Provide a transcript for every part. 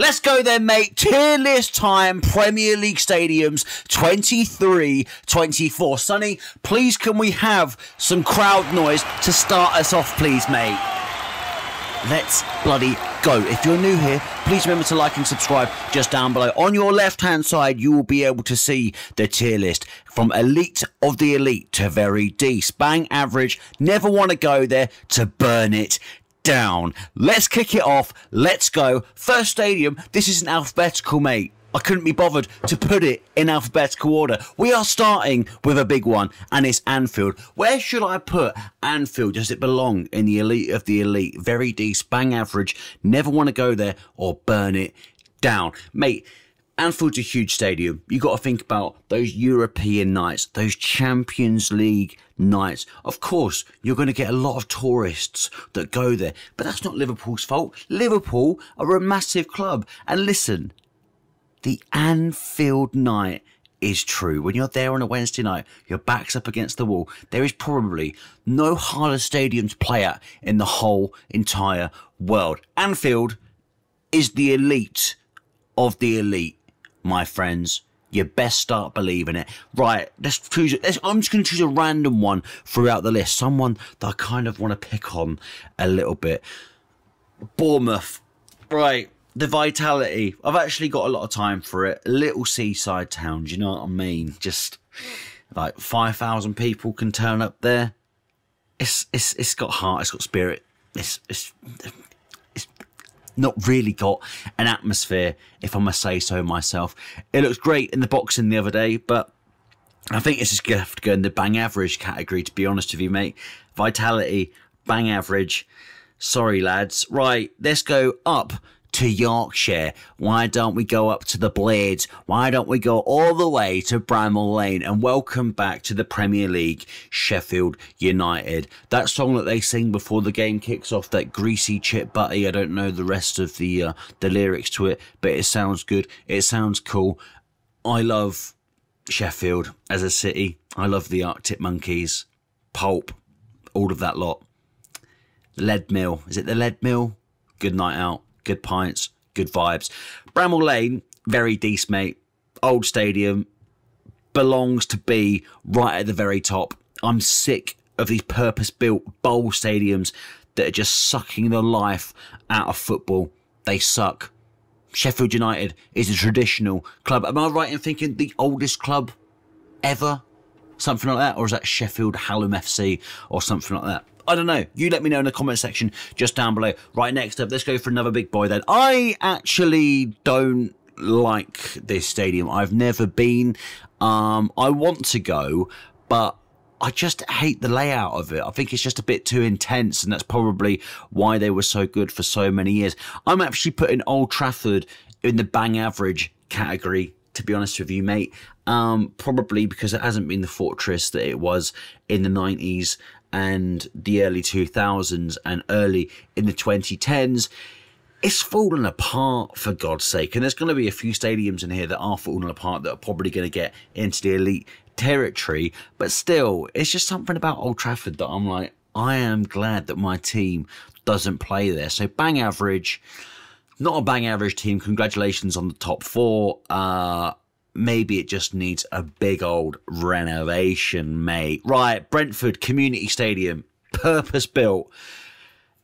Let's go then, mate. Tier list time, Premier League stadiums 23 24. Sonny, please can we have some crowd noise to start us off, please, mate? Let's bloody go. If you're new here, please remember to like and subscribe just down below. On your left hand side, you will be able to see the tier list from elite of the elite to very deep. Bang average, never want to go there, to burn it down. Let's kick it off. Let's go. First stadium. This is an alphabetical, mate. I couldn't be bothered to put it in alphabetical order. We are starting with a big one, and it's Anfield. Where should I put Anfield? Does it belong in the elite of the elite? Very decent, bang average. Never want to go there or burn it down. Mate, Anfield's a huge stadium. You've got to think about those European nights, those Champions League nights. Of course, you're going to get a lot of tourists that go there, but that's not Liverpool's fault. Liverpool are a massive club. And listen, the Anfield night is true. When you're there on a Wednesday night, your back's up against the wall. There is probably no harder stadium to play at in the whole entire world. Anfield is the elite of the elite my friends. You best start believing it. Right, let's choose. Let's, I'm just going to choose a random one throughout the list. Someone that I kind of want to pick on a little bit. Bournemouth. Right, the vitality. I've actually got a lot of time for it. Little seaside Do you know what I mean? Just like 5,000 people can turn up there. It's, it's, it's got heart, it's got spirit. It's, it's not really got an atmosphere, if I must say so myself. It looks great in the boxing the other day, but I think it's just going to go in the bang average category, to be honest with you, mate. Vitality, bang average. Sorry, lads. Right, let's go up to Yorkshire? Why don't we go up to the Blades? Why don't we go all the way to Bramall Lane? And welcome back to the Premier League, Sheffield United. That song that they sing before the game kicks off, that greasy chip butty, I don't know the rest of the uh, the lyrics to it, but it sounds good. It sounds cool. I love Sheffield as a city. I love the Arctic Monkeys, Pulp, all of that lot. Lead Mill. Is it the Lead Mill? Good night out good pints, good vibes. Bramall Lane, very decent, mate. Old stadium, belongs to be right at the very top. I'm sick of these purpose built bowl stadiums that are just sucking the life out of football. They suck. Sheffield United is a traditional club. Am I right in thinking the oldest club ever? Something like that? Or is that Sheffield Hallam FC or something like that? I don't know. You let me know in the comment section just down below. Right, next up, let's go for another big boy then. I actually don't like this stadium. I've never been. Um, I want to go, but I just hate the layout of it. I think it's just a bit too intense, and that's probably why they were so good for so many years. I'm actually putting Old Trafford in the bang average category to be honest with you, mate. Um, probably because it hasn't been the fortress that it was in the 90s and the early 2000s and early in the 2010s. It's fallen apart for God's sake. And there's going to be a few stadiums in here that are falling apart that are probably going to get into the elite territory. But still, it's just something about Old Trafford that I'm like, I am glad that my team doesn't play there. So bang average. Not a bang average team. Congratulations on the top four. Uh, maybe it just needs a big old renovation, mate. Right, Brentford Community Stadium, purpose built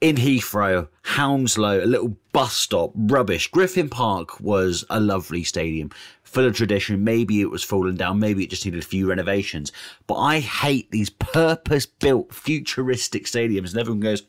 in Heathrow, Hounslow, a little bus stop, rubbish. Griffin Park was a lovely stadium, full of tradition. Maybe it was falling down, maybe it just needed a few renovations. But I hate these purpose built, futuristic stadiums. And everyone goes,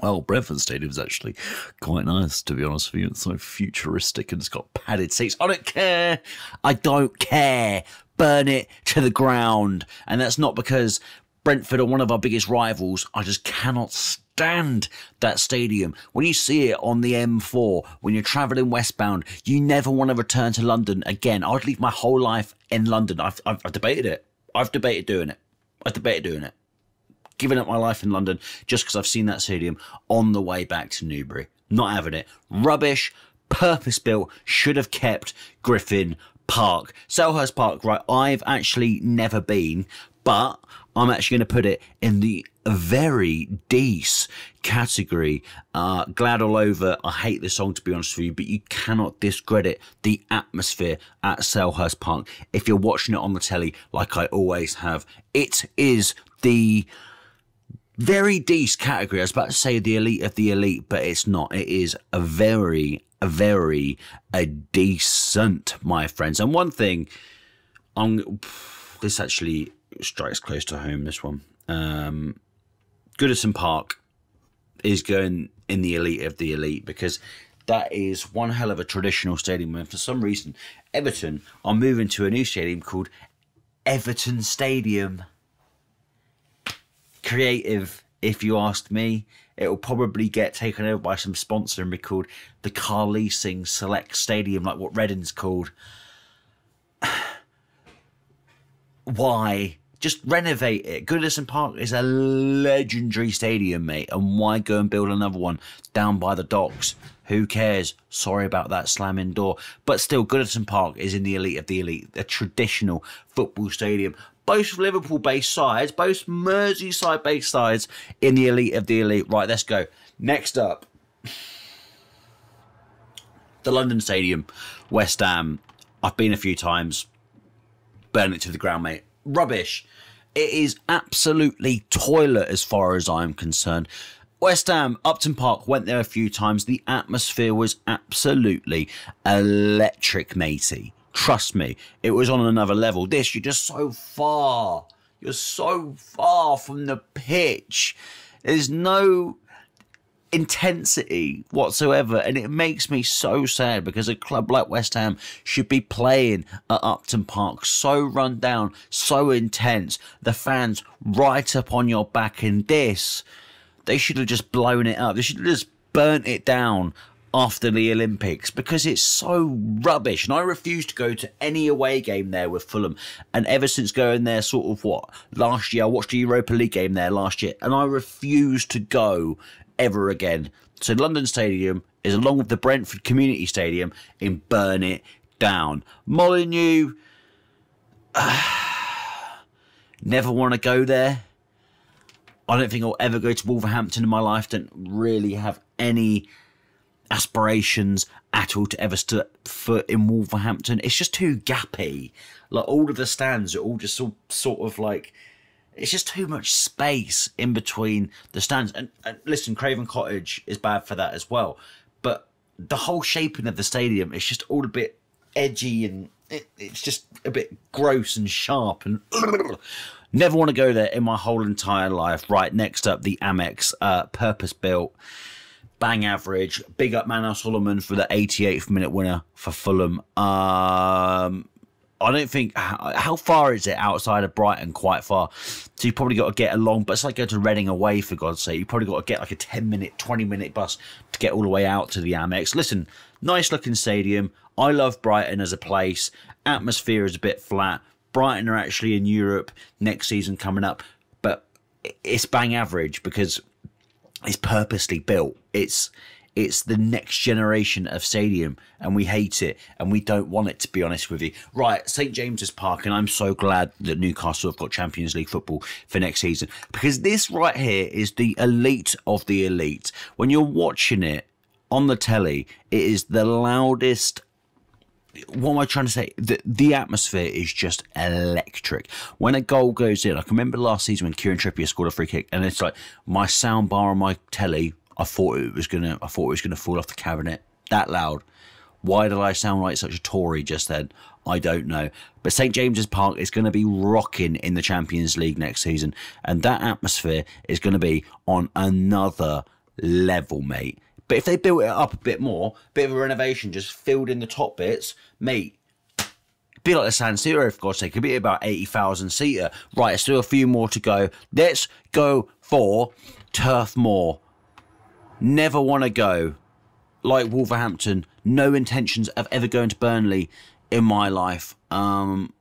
well, Brentford Stadium is actually quite nice, to be honest with you. It's so futuristic and it's got padded seats. I don't care. I don't care. Burn it to the ground. And that's not because Brentford are one of our biggest rivals. I just cannot stand that stadium. When you see it on the M4, when you're traveling westbound, you never want to return to London again. I'd leave my whole life in London. I've, I've, I've debated it. I've debated doing it. I've debated doing it. Giving up my life in London just because I've seen that stadium on the way back to Newbury. Not having it. Rubbish, purpose built, should have kept Griffin Park. Selhurst Park, right? I've actually never been, but I'm actually going to put it in the very dece category. Uh, glad all over. I hate this song to be honest with you, but you cannot discredit the atmosphere at Selhurst Park if you're watching it on the telly, like I always have. It is the very decent category. I was about to say the elite of the elite, but it's not. It is a very, a very a decent, my friends. And one thing, I'm, this actually strikes close to home, this one. Um, Goodison Park is going in the elite of the elite because that is one hell of a traditional stadium. And for some reason, Everton are moving to a new stadium called Everton Stadium creative, if you asked me. It'll probably get taken over by some sponsor and be called the Car Leasing Select Stadium, like what Reading's called. Why? Just renovate it. Goodison Park is a legendary stadium, mate. And why go and build another one down by the docks? Who cares? Sorry about that slamming door. But still, Goodison Park is in the elite of the elite, a traditional football stadium both Liverpool based sides, both Merseyside based sides in the elite of the elite. Right, let's go. Next up, the London Stadium, West Ham. I've been a few times. Burn it to the ground, mate. Rubbish. It is absolutely toilet as far as I'm concerned. West Ham, Upton Park, went there a few times. The atmosphere was absolutely electric, matey Trust me, it was on another level. This, you're just so far. You're so far from the pitch. There's no intensity whatsoever. And it makes me so sad because a club like West Ham should be playing at Upton Park. So run down, so intense. The fans right up on your back in this. They should have just blown it up. They should have just burnt it down after the Olympics because it's so rubbish. And I refuse to go to any away game there with Fulham. And ever since going there, sort of what, last year, I watched a Europa League game there last year, and I refuse to go ever again. So London Stadium is along with the Brentford Community Stadium in Burn It Down. Molyneux, uh, never want to go there. I don't think I'll ever go to Wolverhampton in my life. Don't really have any aspirations at all to ever set foot in Wolverhampton. It's just too gappy. Like all of the stands are all just all, sort of like it's just too much space in between the stands. And, and listen, Craven Cottage is bad for that as well. But the whole shaping of the stadium is just all a bit edgy and it, it's just a bit gross and sharp and never want to go there in my whole entire life. Right, next up, the Amex, uh, purpose built bang average. Big up Manos Solomon for the 88th minute winner for Fulham. Um, I don't think how far is it outside of Brighton? Quite far. So you probably got to get along, but it's like going to Reading away for God's sake. You probably got to get like a ten minute, twenty minute bus to get all the way out to the Amex. Listen, nice looking stadium. I love Brighton as a place. Atmosphere is a bit flat. Brighton are actually in Europe next season coming up, but it's bang average because is purposely built. It's it's the next generation of stadium, and we hate it, and we don't want it. To be honest with you, right? St James's Park, and I'm so glad that Newcastle have got Champions League football for next season because this right here is the elite of the elite. When you're watching it on the telly, it is the loudest what am I trying to say? The, the atmosphere is just electric. When a goal goes in, I can remember last season when Kieran Trippier scored a free kick, and it's like my sound bar on my telly. I thought it was gonna. I thought it was gonna fall off the cabinet. That loud. Why did I sound like such a Tory just then? I don't know. But St James's Park is going to be rocking in the Champions League next season, and that atmosphere is going to be on another level, mate. But if they built it up a bit more, bit of a renovation, just filled in the top bits, mate, be like the San Siro, of course. it could be about 80,000 seater. Right, still a few more to go. Let's go for Turf Moor. Never want to go. Like Wolverhampton, no intentions of ever going to Burnley in my life. Um,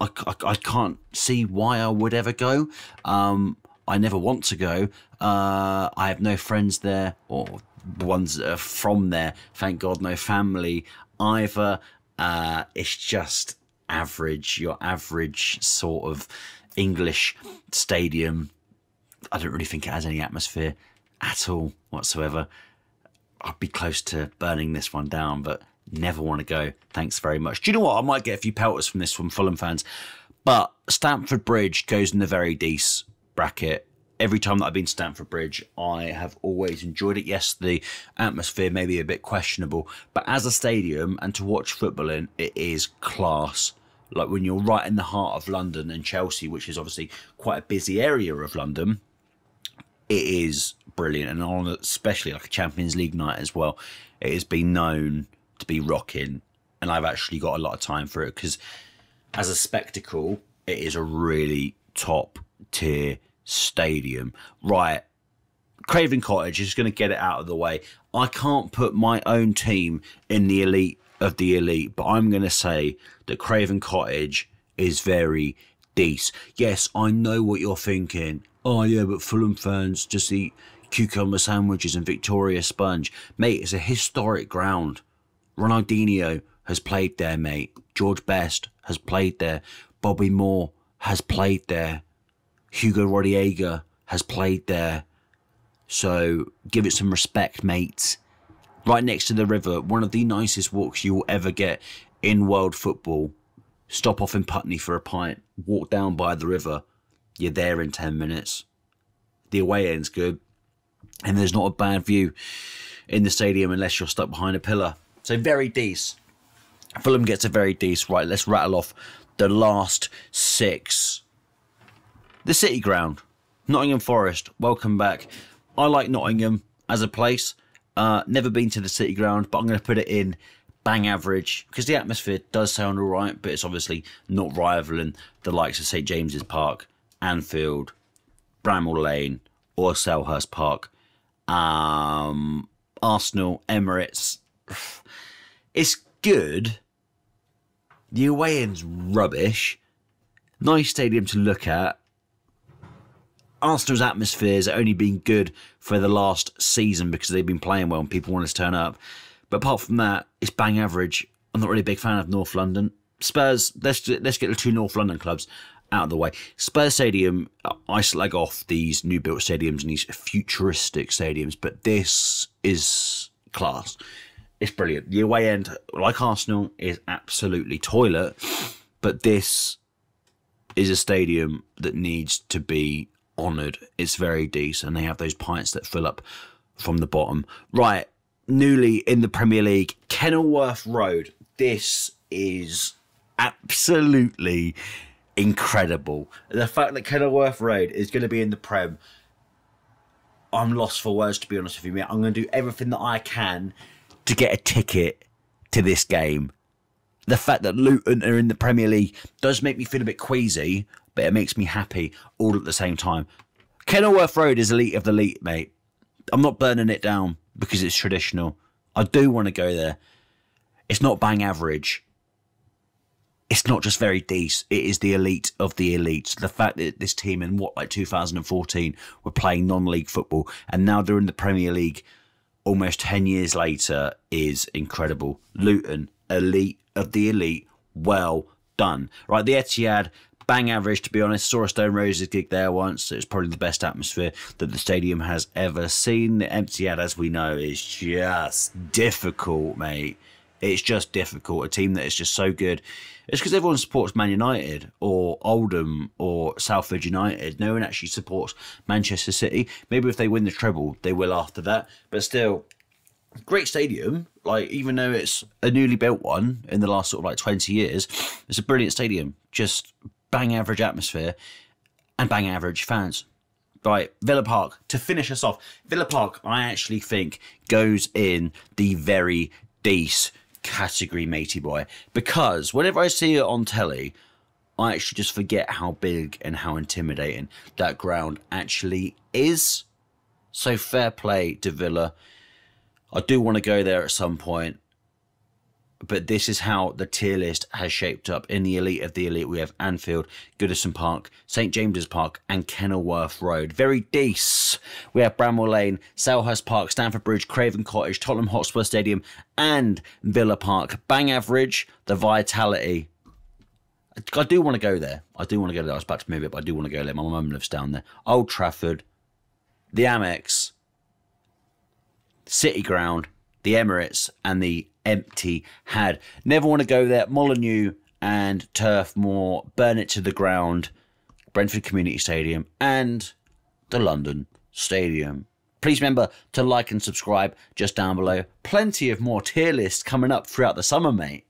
I, I, I can't see why I would ever go. Um, I never want to go. Uh, I have no friends there, or the ones that are from there, thank God, no family either. Uh, it's just average, your average sort of English stadium. I don't really think it has any atmosphere at all whatsoever. I'd be close to burning this one down, but never want to go. Thanks very much. Do you know what? I might get a few pelters from this from Fulham fans, but Stamford Bridge goes in the very decent bracket every time that I've been to Stamford Bridge, I have always enjoyed it. Yes, the atmosphere may be a bit questionable, but as a stadium and to watch football in, it is class. Like when you're right in the heart of London and Chelsea, which is obviously quite a busy area of London, it is brilliant. And on especially like a Champions League night as well, it has been known to be rocking. And I've actually got a lot of time for it because as a spectacle, it is a really top tier stadium. Right, Craven Cottage is going to get it out of the way. I can't put my own team in the elite of the elite, but I'm going to say that Craven Cottage is very decent. Yes, I know what you're thinking. Oh, yeah, but Fulham fans just eat cucumber sandwiches and Victoria sponge. Mate, it's a historic ground. Ronaldinho has played there, mate. George Best has played there. Bobby Moore has played there. Hugo Rodriguez has played there. So give it some respect, mate. Right next to the river, one of the nicest walks you will ever get in world football. Stop off in Putney for a pint, walk down by the river. You're there in 10 minutes. The away end's good, and there's not a bad view in the stadium unless you're stuck behind a pillar. So, very decent. Fulham gets a very decent. Right, let's rattle off the last six the City Ground, Nottingham Forest, welcome back. I like Nottingham as a place. Uh, never been to the City Ground, but I'm going to put it in bang average because the atmosphere does sound all right, but it's obviously not rivaling the likes of St James's Park, Anfield, Bramall Lane, or Selhurst Park, um, Arsenal, Emirates. It's good. The away end's rubbish. Nice stadium to look at. Arsenal's atmosphere's only been good for the last season because they've been playing well and people want to turn up. But apart from that, it's bang average. I'm not really a big fan of North London. Spurs, let's let's get the two North London clubs out of the way. Spurs Stadium, I slag off these new built stadiums and these futuristic stadiums, but this is class. It's brilliant. The away end, like Arsenal, is absolutely toilet, but this is a stadium that needs to be honoured. It's very decent. They have those pints that fill up from the bottom. Right, newly in the Premier League, Kenilworth Road. This is absolutely incredible. The fact that Kenilworth Road is going to be in the Prem, I'm lost for words, to be honest with you, mate. I'm going to do everything that I can to get a ticket to this game. The fact that Luton are in the Premier League does make me feel a bit queasy but it makes me happy all at the same time. Kenilworth Road is elite of the elite, mate. I'm not burning it down because it's traditional. I do want to go there. It's not bang average. It's not just very decent. It is the elite of the elite. The fact that this team in what, like 2014, were playing non league football and now they're in the Premier League almost 10 years later is incredible. Luton, elite of the elite. Well done. Right, the Etihad bang average, to be honest. Saw a Stone Roses gig there once. It was probably the best atmosphere that the stadium has ever seen. The empty ad, as we know, is just difficult, mate. It's just difficult. A team that is just so good. It's because everyone supports Man United or Oldham or Salford United. No one actually supports Manchester City. Maybe if they win the treble, they will after that. But still, great stadium. Like even though it's a newly built one in the last sort of like twenty years, it's a brilliant stadium. Just bang average atmosphere, and bang average fans. Right, Villa Park, to finish us off, Villa Park, I actually think, goes in the very decent category, matey boy, because whenever I see it on telly, I actually just forget how big and how intimidating that ground actually is. So fair play to Villa. I do want to go there at some point but this is how the tier list has shaped up. In the elite of the elite, we have Anfield, Goodison Park, St James's Park, and Kenilworth Road. Very decent. We have Bramwell Lane, Selhurst Park, Stamford Bridge, Craven Cottage, Tottenham Hotspur Stadium, and Villa Park. Bang average, the vitality. I do want to go there. I do want to go there. I was about to move it, but I do want to go there. My mum lives down there. Old Trafford, the Amex, City Ground, the Emirates, and the empty had. Never want to go there. Molyneux and Turf Moor, burn it to the ground. Brentford Community Stadium and the London Stadium. Please remember to like and subscribe just down below. Plenty of more tier lists coming up throughout the summer, mate.